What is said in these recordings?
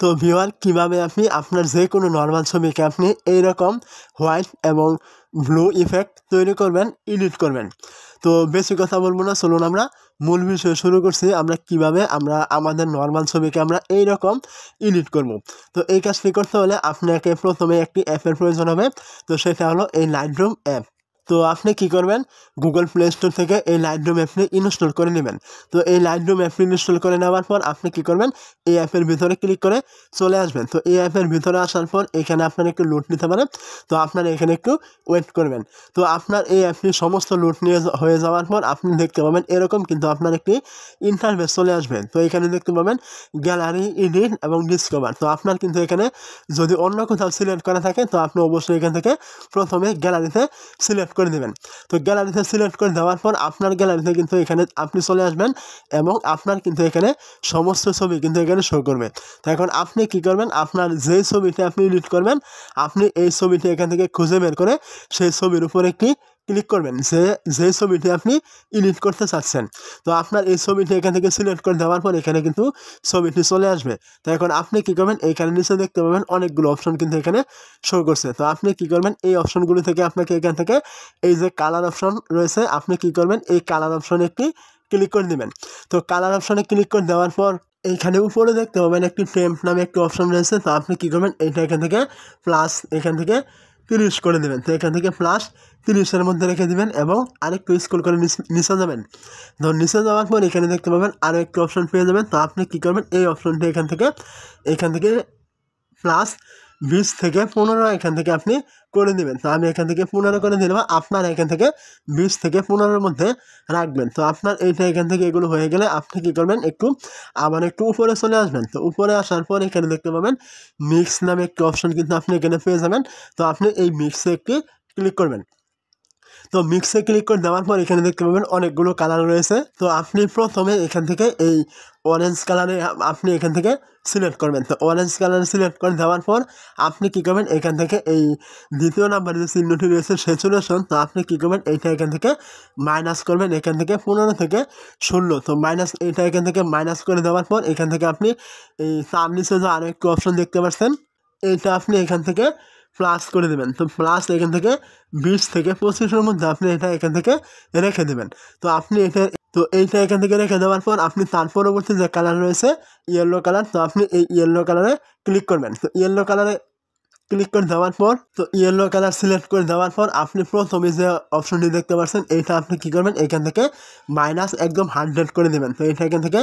তো ভিওয়ার কীভাবে আপনি আপনার যে কোনো নর্মাল ছবিকে আপনি এইরকম হোয়াইট এবং ব্লু ইফেক্ট তৈরি করবেন এডিট করবেন তো বেশি কথা বলবো না চলুন আমরা মূল বিষয় শুরু করছি আমরা কিভাবে আমরা আমাদের নর্মাল ছবিকে আমরা এই রকম এডিট করব তো এই কাজটি করতে হলে আপনাকে প্রথমে একটি অ্যাপের প্রয়োজন হবে তো সেটা হলো এই লাইটরুম অ্যাপ তো আপনি কি করবেন গুগল প্লে স্টোর থেকে এই লাইটরুম অ্যাপটি ইনস্টল করে নেবেন তো এই লাইটরুম অ্যাপটি ইনস্টল করে নেওয়ার পর আপনি কি করবেন এই অ্যাপের ভিতরে ক্লিক করে চলে আসবেন তো এই অ্যাপের ভিতরে আসার পর এখানে আপনার একটু লুট নিতে পারেন তো আপনারা এখানে একটু ওয়েট করবেন তো আপনার এই অ্যাপটি সমস্ত লুট নিয়ে হয়ে যাওয়ার পর আপনি দেখতে পাবেন এরকম কিন্তু আপনার একটি ইন্টারভেস চলে আসবেন তো এখানে দেখতে পাবেন গ্যালারি ইডিট এবং ডিসকভার তো আপনার কিন্তু এখানে যদি অন্য কোথাও সিলেক্ট করা থাকে তো আপনি অবশ্যই এখান থেকে প্রথমে গ্যালারিতে সিলেক্ট করে দেবেন তো গ্যালারিতে সিলেক্ট করে দেওয়ার পর আপনার গ্যালারিতে কিন্তু এখানে আপনি চলে আসবেন এবং আপনার কিন্তু এখানে সমস্ত ছবি কিন্তু এখানে শো করবে তো এখন আপনি কি করবেন আপনার যে ছবিটি আপনি এডিট করবেন আপনি এই ছবিটি এখান থেকে খুঁজে বের করে সেই ছবির উপর একটি ক্লিক করবেন যে যে ছবিটি আপনি ইডিট করতে চাচ্ছেন তো আপনার এই ছবিটি এখান থেকে সিলেক্ট করে দেওয়ার পর এখানে কিন্তু ছবিটি চলে আসবে তো এখন আপনি কী করবেন এখানে নিচে দেখতে পাবেন অনেকগুলো অপশন কিন্তু এখানে শো করছে তো আপনি কী করবেন এই অপশনগুলো থেকে আপনাকে এখান থেকে এই যে কালার অপশন রয়েছে আপনি কী করবেন এই কালার অপশনে একটি ক্লিক করে দেবেন তো কালার অপশনে ক্লিক করে দেওয়ার পর এইখানে উপরে দেখতে পাবেন একটি ফ্রেম নামে একটি অপশন রয়েছে তো আপনি কী করবেন এইটা এখান থেকে প্লাস এখান থেকে তিরিশ করে দেবেন তো এখান থেকে প্লাস তিরিশের মধ্যে রেখে দেবেন এবং আরেকটু স্কুল করে নিচে যাবেন ধর নিচে যাওয়ার পর এখানে দেখতে পাবেন আরও একটি অপশন পেয়ে যাবেন তো আপনি কী করবেন এই অপশনটি এখান থেকে এখান থেকে প্লাস বিশ থেকে পনেরো এখান থেকে আপনি করে নেবেন তো আমি এখান থেকে পনেরো করে দিলাম আপনার এখান থেকে বিশ থেকে পনেরোর মধ্যে রাখবেন তো আপনার এইটা এখান থেকে এগুলো হয়ে গেলে আপনি কী করবেন একটু আবার একটু উপরে চলে আসবেন তো উপরে আসার পর এখানে দেখতে পাবেন মিক্স নামে একটি অপশন কিন্তু আপনি এখানে পেয়ে যাবেন তো আপনি এই মিক্সে একটি ক্লিক করবেন তো মিক্সে ক্লিক করে দেওয়ার পর এখানে দেখতে পাবেন অনেকগুলো কালার রয়েছে তো আপনি প্রথমে এখান থেকে এই অরেঞ্জ কালারে আপনি এখান থেকে সিলেক্ট করবেন তো অরেঞ্জ কালার সিলেক্ট করে দেওয়ার পর আপনি কী করবেন এখান থেকে এই দ্বিতীয় নাম্বারের যে চিহ্নটি রয়েছে সেচুরেশন তো আপনি কী করবেন এইটা এখান থেকে মাইনাস করবেন এখান থেকে পনেরো থেকে ষোলো তো মাইনাস এইটা এখান থেকে মাইনাস করে দেওয়ার পর এখান থেকে আপনি এই সামনিসে যে আরেকটি অপশন দেখতে পাচ্ছেন এইটা আপনি এখান থেকে প্লাস করে দেবেন তো প্লাস এখান থেকে বিশ থেকে পঁচিশের মধ্যে আপনি এটা এখান থেকে রেখে দেবেন তো আপনি এটা তো এইটা এখান থেকে রেখে দেওয়ার পর আপনি তার পরবর্তী যে কালার রয়েছে ইয়েলো কালার তো আপনি এই ইয়েলো কালারে ক্লিক করবেন তো ইয়েলো কালারে ক্লিক করে দেওয়ার পর তো ইয়েলো কালার সিলেক্ট করে দেওয়ার পর আপনি প্রথমে যে অপশনটি দেখতে পাচ্ছেন এইটা আপনি কী করবেন এখান থেকে মাইনাস একদম হান্ড্রেড করে দেবেন তো এইটা এখান থেকে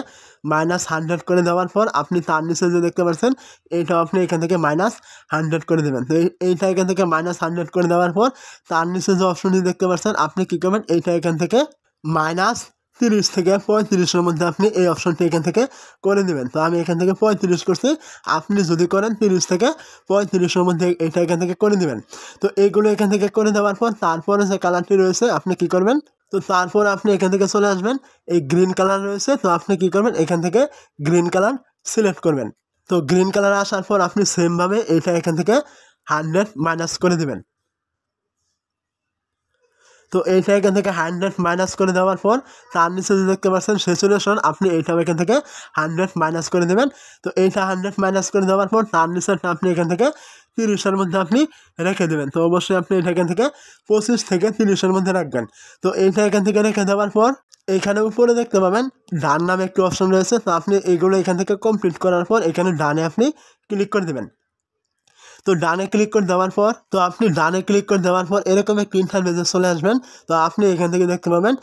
মাইনাস হান্ড্রেড করে দেওয়ার পর আপনি তার নিচে যে দেখতে পাচ্ছেন এইটা আপনি এখান থেকে মাইনাস হান্ড্রেড করে দেবেন তো এইটা এখান থেকে মাইনাস হান্ড্রেড করে দেওয়ার পর তার নিচে যে অপশনটি দেখতে পাচ্ছেন আপনি কী করবেন এইটা এখান থেকে মাইনাস তিরিশ থেকে পঁয়ত্রিশের মধ্যে আপনি এই অপশনটি এখান থেকে করে দেবেন তো আমি এখান থেকে পঁয়ত্রিশ করছি আপনি যদি করেন তিরিশ থেকে পঁয়ত্রিশের মধ্যে এটা এখান থেকে করে দেবেন তো এইগুলো এখান থেকে করে দেওয়ার পর তারপরে যে কালারটি রয়েছে আপনি কি করবেন তো তারপর আপনি এখান থেকে চলে আসবেন এই গ্রিন কালার রয়েছে তো আপনি কি করবেন এখান থেকে গ্রিন কালার সিলেক্ট করবেন তো গ্রিন কালার আসার পর আপনি সেমভাবে এটা এখান থেকে হান্ড্রেড মাইনাস করে দেবেন তো এইটা এখান থেকে হান্ড্রেড মাইনাস করে দেওয়ার পর তার নিচে দেখতে পাচ্ছেন সেচুরেশন আপনি এইটাও এখান থেকে হান্ড্রেড মাইনাস করে দেবেন তো এইটা হান্ড্রেড মাইনাস করে দেওয়ার পর তার নিচেরটা আপনি এখান থেকে তিরিশের মধ্যে আপনি রেখে দেবেন তো অবশ্যই আপনি এটা এখান থেকে পঁচিশ থেকে তিরিশের মধ্যে রাখবেন তো এইটা এখান থেকে রেখে দেওয়ার পর এখানে উপরে দেখতে পাবেন ডান নামে একটি অপশন রয়েছে তো আপনি এগুলো এখান থেকে কমপ্লিট করার পর এখানে ডানে আপনি ক্লিক করে দেবেন তো ডানে ক্লিক করে দেওয়ার পর তো আপনি ডানে ক্লিক করে দেওয়ার পর এরকম একটি বেজে চলে আসবেন তো আপনি এখান থেকে দেখতে পাবেন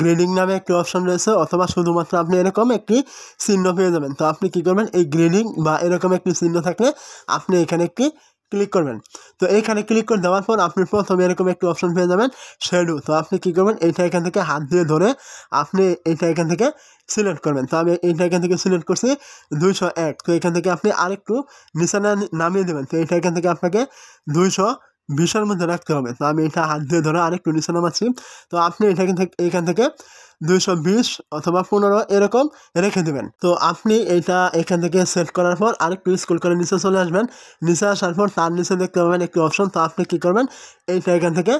গ্রেডিং নামে একটি অপশন রয়েছে অথবা শুধুমাত্র আপনি এরকম একটি চিহ্ন পেয়ে যাবেন তো আপনি কি করবেন এই গ্রেডিং বা এরকম একটি চিহ্ন থাকলে আপনি এখানে একটি ক্লিক করবেন তো এইখানে ক্লিক করে দেওয়ার পর আপনি প্রথমে এরকম একটি অপশন পেয়ে যাবেন শেডু তো আপনি কী করবেন এইটা এখান থেকে হাত দিয়ে ধরে আপনি এইটা এখান থেকে সিলেক্ট করবেন তো আমি এইটা এখান থেকে সিলেক্ট করছি দুইশো এক তো এখান থেকে আপনি আরেকটু নিশানা নামিয়ে দেবেন তো এইটা এখান থেকে আপনাকে দুইশো বিশের মধ্যে রাখতে হবে তো আমি এটা হাত দিয়ে ধরে আরেকটু নিচে নামাচ্ছি তো আপনি এটা এখান থেকে এখান থেকে দুশো বিশ অথবা পনেরো এরকম রেখে দেবেন তো আপনি এটা এখান থেকে সেট করার পর আরেকটু স্কুল করে নিচে চলে আসবেন নিচে আসার পর তার নিচে দেখতে পাবেন একটি অপশন তো আপনি কী করবেন এইটা এখান থেকে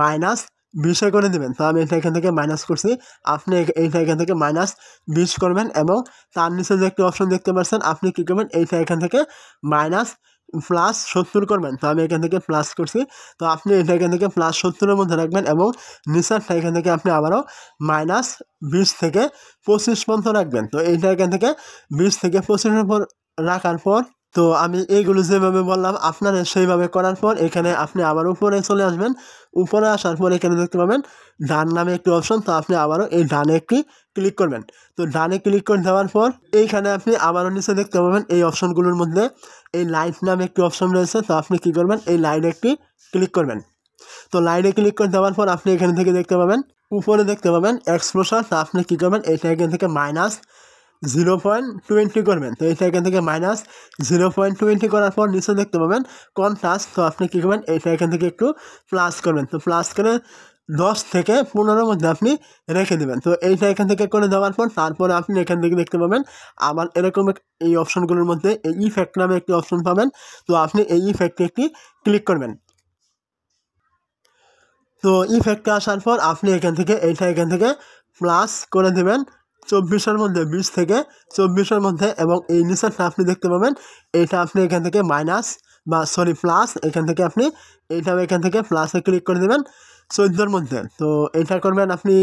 মাইনাস বিশে করে দেবেন তো আমি এটা এখান থেকে মাইনাস করছি আপনি এইটা এখান থেকে মাইনাস বিশ করবেন এবং তার নিচে যে একটি অপশন দেখতে পাচ্ছেন আপনি কী করবেন এইটা এখান থেকে মাইনাস প্লাস সত্তর করবেন তো আমি এখান থেকে প্লাস করছি তো আপনি এটা এখান থেকে প্লাস সত্তরের মধ্যে রাখবেন এবং নিচারটা এখান থেকে আপনি আবারও মাইনাস বিশ থেকে পঁচিশ পর্যন্ত রাখবেন তো এইটা এখান থেকে বিশ থেকে পঁচিশের পর রাখার পর তো আমি এইগুলো যেভাবে বললাম আপনারা সেইভাবে করার পর এখানে আপনি আবার উপরে চলে আসবেন উপরে আসার পর এখানে দেখতে পাবেন ডান নামে একটি অপশন তো আপনি আবারও এই ডানে একটি ক্লিক করবেন তো ডানে ক্লিক করে দেওয়ার পর এইখানে আপনি আবারও নিচে দেখতে পাবেন এই অপশনগুলোর মধ্যে এই লাইট নামে একটি অপশন রয়েছে তো আপনি কী করবেন এই লাইনে একটি ক্লিক করবেন তো লাইনে ক্লিক করে দেওয়ার পর আপনি এখান থেকে দেখতে পাবেন উপরে দেখতে পাবেন এক্সপ্লোসার তো আপনি কী করবেন এইটা এখান থেকে মাইনাস জিরো পয়েন্ট টোয়েন্টি করবেন তো এইটা এখান থেকে মাইনাস জিরো পয়েন্ট টোয়েন্টি করার পর নিচে দেখতে পাবেন প্লাস তো আপনি কী করবেন এইটা এখান থেকে একটু প্লাস করবেন তো প্লাস করে দশ থেকে পনেরোর মধ্যে আপনি রেখে দেবেন তো এইটা এখান থেকে করে দেওয়ার পর তারপরে আপনি এখান থেকে দেখতে পাবেন আবার এরকম এই অপশনগুলোর মধ্যে এই ইফেক্ট নামে একটি অপশন পাবেন তো আপনি এই ইফেক্টে একটি ক্লিক করবেন তো ইফেক্টে আসার পর আপনি এখান থেকে এইটা এখান থেকে প্লাস করে দেবেন চব্বিশের মধ্যে বিশ থেকে চব্বিশের মধ্যে এবং এই নিচেরটা আপনি দেখতে পাবেন এটা আপনি এখান থেকে মাইনাস বা সরি প্লাস এখান থেকে আপনি এইটা এখান থেকে প্লাসে ক্লিক করে দেবেন চোদ্দোর মধ্যে তো এটা করবেন আপনি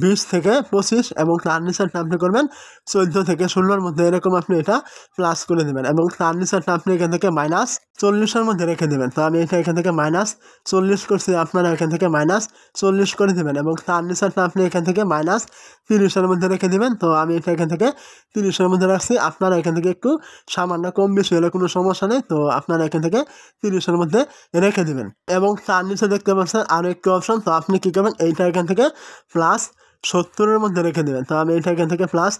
বিশ থেকে পঁচিশ এবং তার নিচেরটা আপনি করবেন চোদ্দো থেকে ষোলোর মধ্যে এরকম আপনি এটা প্লাস করে দেবেন এবং তার নিচেরটা আপনি এখান থেকে মাইনাস চল্লিশের মধ্যে রেখে দেবেন তো আমি এটা এখান থেকে মাইনাস চল্লিশ করছি আপনারা এখান থেকে মাইনাস চল্লিশ করে দেবেন এবং তার নিচেরটা আপনি এখান থেকে মাইনাস তিরিশের মধ্যে রেখে দেবেন তো আমি এটা এখান থেকে তিরিশের মধ্যে রাখছি আপনারা এখান থেকে একটু সামান্য কম বেশি হলে কোনো সমস্যা নেই তো আপনারা এখান থেকে তিরিশের মধ্যে রেখে দেবেন এবং তার নিচে দেখতে পাচ্ছেন আরও একটি অপশন তো আপনি কী করবেন এইটা এখান থেকে প্লাস সত্তরের মধ্যে রেখে দেবেন তো আমি এটা এখান থেকে প্লাস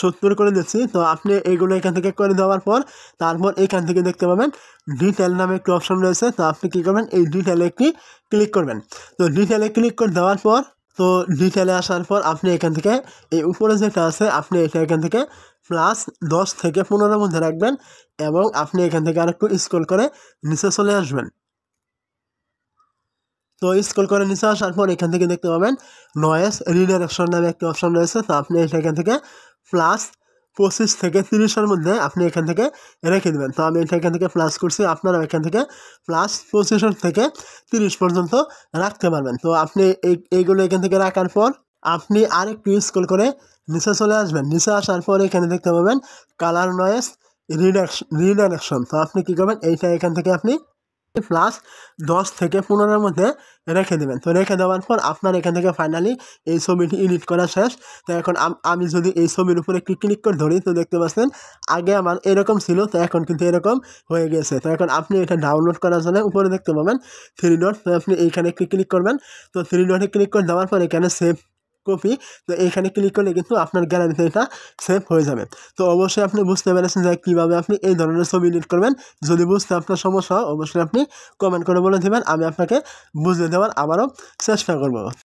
সত্তর করে দিচ্ছি তো আপনি এগুলো এখান থেকে করে দেওয়ার পর তারপর এখান থেকে দেখতে পাবেন ডিটেল নামে একটি অপশন রয়েছে তো আপনি কী করবেন এই ডিটেলে একটি ক্লিক করবেন তো ডিটেলে ক্লিক করে দেওয়ার পর তো ডিটেলে আসার পর আপনি এখান থেকে এই উপরে যেটা আছে আপনি এটা এখান থেকে প্লাস দশ থেকে পনেরোর মধ্যে রাখবেন এবং আপনি এখান থেকে আরেকটু স্ক্রল করে নিচে চলে আসবেন তো স্কুল করে নিচে আসার পর এখান থেকে দেখতে পাবেন নয়েস রিডাইরেকশন নামে একটি অপশন রয়েছে তো আপনি এখান থেকে প্লাস পঁচিশ থেকে তিরিশের মধ্যে আপনি এখান থেকে রেখে দেবেন তো আমি এটা এখান থেকে প্লাস করছি আপনারা এখান থেকে প্লাস পঁচিশের থেকে তিরিশ পর্যন্ত রাখতে পারবেন তো আপনি এই এইগুলো এখান থেকে রাখার পর আপনি আরেকটু স্কুল করে নিচে চলে আসবেন নিচে আসার পর এখানে দেখতে পাবেন কালার নয়েস রিডাকশন রিডাইরেকশন তো আপনি কী করবেন এইটা এখান থেকে আপনি প্লাস দশ থেকে পনেরোর মধ্যে রেখে দেবেন তো রেখে দেওয়ার পর আপনার এখান থেকে ফাইনালি এই ছবিটি এডিট করা শেষ তো এখন আমি যদি এই ছবির উপরে একটি ক্লিক করে ধরি তো দেখতে পাচ্ছেন আগে আমার এরকম ছিল তো এখন কিন্তু এরকম হয়ে গেছে তো এখন আপনি এটা ডাউনলোড করার জন্য উপরে দেখতে পাবেন থ্রি ডট তো আপনি এইখানে একটি ক্লিক করবেন তো থ্রি ডটে ক্লিক করে দেওয়ার পর এখানে সেভ কপি তো এখানে ক্লিক করলে কিন্তু আপনার গ্যালারিতে এটা সেভ হয়ে যাবে তো অবশ্যই আপনি বুঝতে পেরেছেন যে কীভাবে আপনি এই ধরনের ছবি এডিট করবেন যদি বুঝতে আপনার সমস্যা অবশ্যই আপনি কমেন্ট করে বলে দেবেন আমি আপনাকে বুঝিয়ে দেওয়ার আবারও চেষ্টা করব